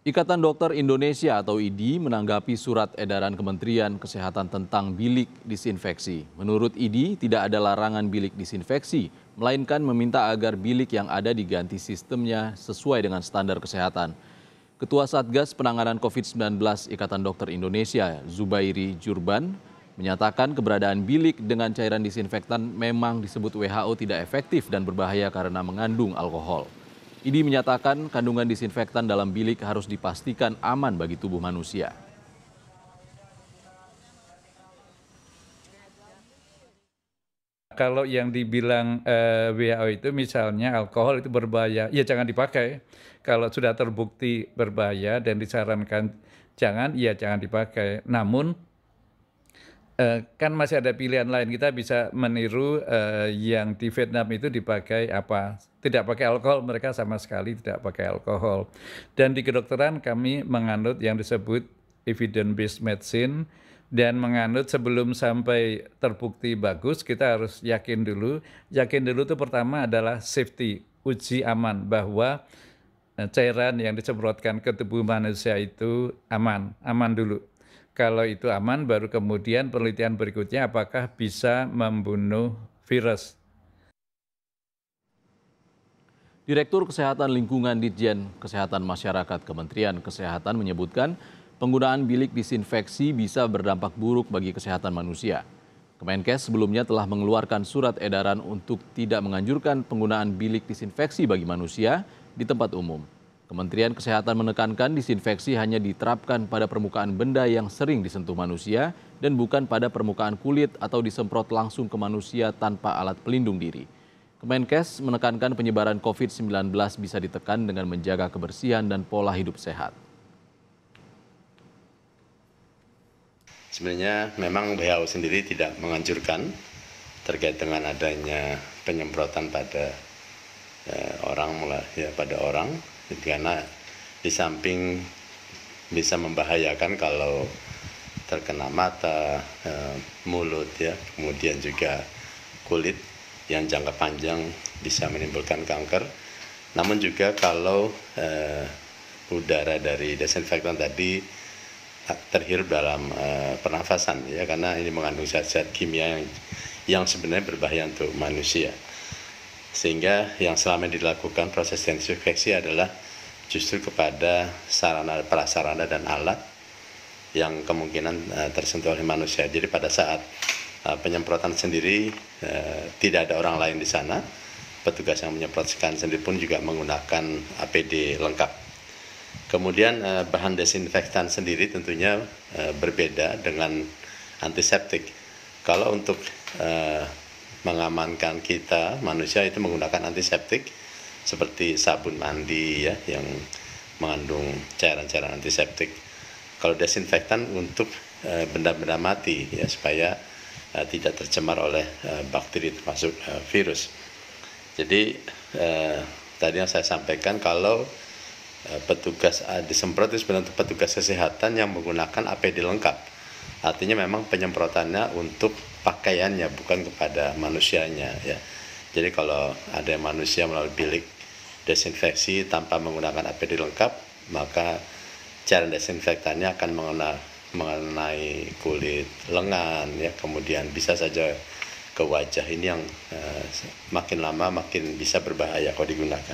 Ikatan Dokter Indonesia atau IDI menanggapi surat edaran Kementerian Kesehatan tentang bilik disinfeksi. Menurut IDI, tidak ada larangan bilik disinfeksi, melainkan meminta agar bilik yang ada diganti sistemnya sesuai dengan standar kesehatan. Ketua Satgas Penanganan COVID-19 Ikatan Dokter Indonesia, Zubairi Jurban, menyatakan keberadaan bilik dengan cairan disinfektan memang disebut WHO tidak efektif dan berbahaya karena mengandung alkohol. Idi menyatakan kandungan disinfektan dalam bilik harus dipastikan aman bagi tubuh manusia. Kalau yang dibilang eh, WHO itu misalnya alkohol itu berbahaya, ya jangan dipakai. Kalau sudah terbukti berbahaya dan disarankan jangan, ya jangan dipakai. Namun Eh, kan masih ada pilihan lain kita bisa meniru uh, yang di Vietnam itu dipakai apa tidak pakai alkohol mereka sama sekali tidak pakai alkohol dan di kedokteran kami menganut yang disebut evidence based medicine dan menganut sebelum sampai terbukti bagus kita harus yakin dulu yakin dulu itu pertama adalah safety uji aman bahwa eh, cairan yang disemprotkan ke tubuh manusia itu aman aman dulu kalau itu aman baru kemudian penelitian berikutnya apakah bisa membunuh virus. Direktur Kesehatan Lingkungan Ditjen Kesehatan Masyarakat Kementerian Kesehatan menyebutkan penggunaan bilik disinfeksi bisa berdampak buruk bagi kesehatan manusia. Kemenkes sebelumnya telah mengeluarkan surat edaran untuk tidak menganjurkan penggunaan bilik disinfeksi bagi manusia di tempat umum. Kementerian Kesehatan menekankan disinfeksi hanya diterapkan pada permukaan benda yang sering disentuh manusia dan bukan pada permukaan kulit atau disemprot langsung ke manusia tanpa alat pelindung diri. Kemenkes menekankan penyebaran COVID-19 bisa ditekan dengan menjaga kebersihan dan pola hidup sehat. Sebenarnya memang WHO sendiri tidak menganjurkan terkait dengan adanya penyemprotan pada eh, orang ya, pada orang karena di samping bisa membahayakan kalau terkena mata, e, mulut ya, kemudian juga kulit yang jangka panjang bisa menimbulkan kanker. Namun juga kalau e, udara dari desinfektan tadi terhirup dalam e, pernafasan ya karena ini mengandung zat-zat kimia yang yang sebenarnya berbahaya untuk manusia. Sehingga yang selama ini dilakukan proses desinfeksi adalah justru kepada sarana prasarana dan alat yang kemungkinan uh, tersentuh oleh manusia. Jadi pada saat uh, penyemprotan sendiri uh, tidak ada orang lain di sana, petugas yang menyemprotkan sendiri pun juga menggunakan APD lengkap. Kemudian bahan desinfektan sendiri tentunya berbeda dengan antiseptik. Kalau untuk mengamankan kita manusia itu menggunakan antiseptik seperti sabun mandi ya yang mengandung cairan-cairan antiseptik. Kalau desinfektan untuk eh, benda-benda mati ya supaya uh, tidak tercemar oleh uh, bakteri termasuk uh, virus. Jadi uh, tadi yang saya sampaikan kalau uh, petugas uh, disemprot itu sebenarnya petugas kesehatan yang menggunakan APD lengkap artinya memang penyemprotannya untuk pakaiannya bukan kepada manusianya ya jadi kalau ada manusia melalui bilik desinfeksi tanpa menggunakan APD lengkap maka cara desinfektannya akan mengenai, mengenai kulit lengan ya kemudian bisa saja ke wajah ini yang uh, makin lama makin bisa berbahaya kalau digunakan